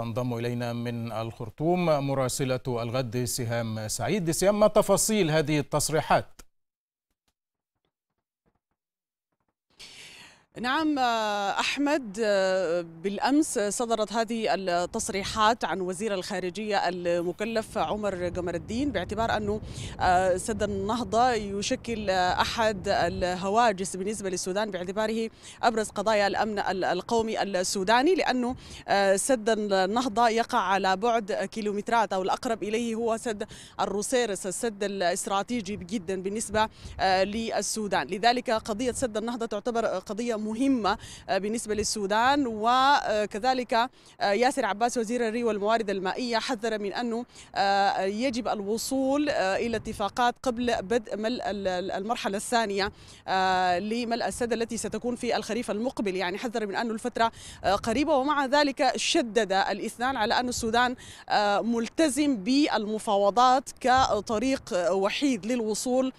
تنضم إلينا من الخرطوم مراسلة الغد سهام سعيد سهام ما تفاصيل هذه التصريحات نعم آه، احمد آه، بالامس صدرت هذه التصريحات عن وزير الخارجيه المكلف عمر قمر الدين باعتبار انه آه، سد النهضه يشكل احد الهواجس بالنسبه للسودان باعتباره ابرز قضايا الامن القومي السوداني لانه سد النهضه يقع على بعد كيلومترات او الاقرب اليه هو سد الروسيرس السد الاستراتيجي جدا بالنسبه للسودان لذلك قضيه سد النهضه تعتبر قضيه مهمة آه، بالنسبة للسودان وكذلك آه، آه، ياسر عباس وزير الري والموارد المائية حذر من أنه يجب الوصول إلى اتفاقات قبل بدء ملء المرحلة الثانية لملء السد التي ستكون في الخريف المقبل يعني حذر من أنه الفترة قريبة ومع ذلك شدد الاثنان على أن السودان ملتزم بالمفاوضات كطريق وحيد للوصول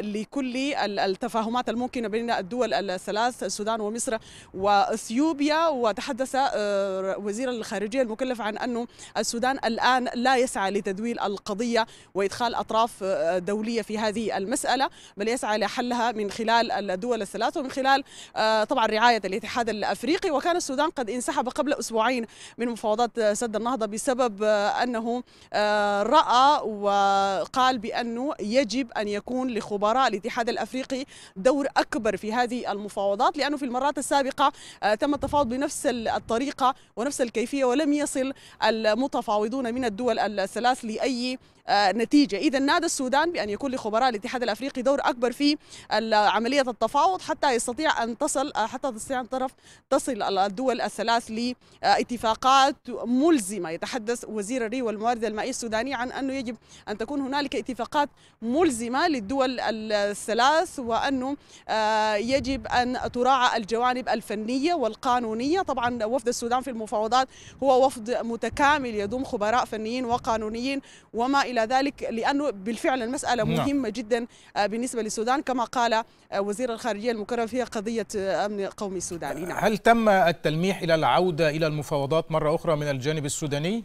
لكل التفاهمات الممكنة بين الدول الثلاث بحث السودان ومصر واثيوبيا وتحدث آه، وزير الخارجيه المكلف عن انه السودان الان لا يسعى لتدويل القضيه وادخال اطراف آه، دوليه في هذه المساله بل يسعى لحلها من خلال الدول الثلاثه ومن خلال آه، طبعا رعايه الاتحاد الافريقي وكان السودان قد انسحب قبل اسبوعين من مفاوضات سد النهضه بسبب انه راى وقال بانه يجب ان يكون لخبراء الاتحاد الافريقي دور اكبر في هذه المفاوضات المرات لأنه في المرات السابقة آه، تم التفاوض بنفس الطريقة ونفس الكيفية ولم يصل المتفاوضون من الدول الثلاث لأي آه، نتيجة إذا نادى السودان بأن يكون لخبراء الاتحاد الأفريقي دور أكبر في عملية التفاوض حتى يستطيع أن تصل آه، حتى تستطيع أن طرف تصل الدول الثلاث لاتفاقات ملزمة يتحدث وزير الري والموارد المائية السوداني عن أنه يجب أن تكون هنالك اتفاقات ملزمة للدول الثلاث وأنه يجب أن تراعى الجوانب الفنية والقانونية طبعا وفد السودان في المفاوضات هو وفد متكامل يضم خبراء فنيين وقانونيين وما إلى ذلك لأنه بالفعل المسألة نعم. مهمة جدا آه، بالنسبة للسودان كما قال آه، وزير الخارجية المكرم فيها قضية آه، أمن قومي السوداني نعم. هل تم التلميح إلى العودة إلى المفاوضات مرة أخرى من الجانب السوداني؟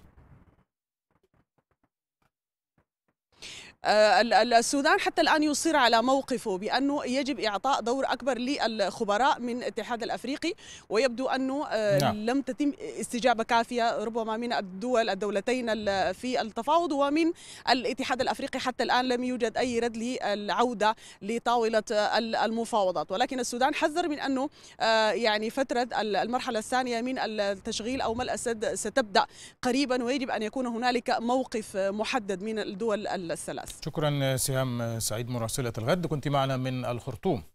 آه، السودان حتى الآن يصر على موقفه بأنه يجب إعطاء دور أكبر للخبراء من الاتحاد الأفريقي ويبدو أنه آه، نعم. لم تتم استجابة كافية ربما من الدول الدولتين في التفاوض ومن الاتحاد الأفريقي حتى الآن لم يوجد أي رد للعودة لطاولة آه، المفاوضات ولكن السودان حذر من أنه يعني فترة المرحلة الثانية من التشغيل أو ملء السد ستبدأ قريبا ويجب أن يكون هنالك موقف محدد من الدول الثلاث شكرا سهام سعيد مراسلة الغد كنت معنا من الخرطوم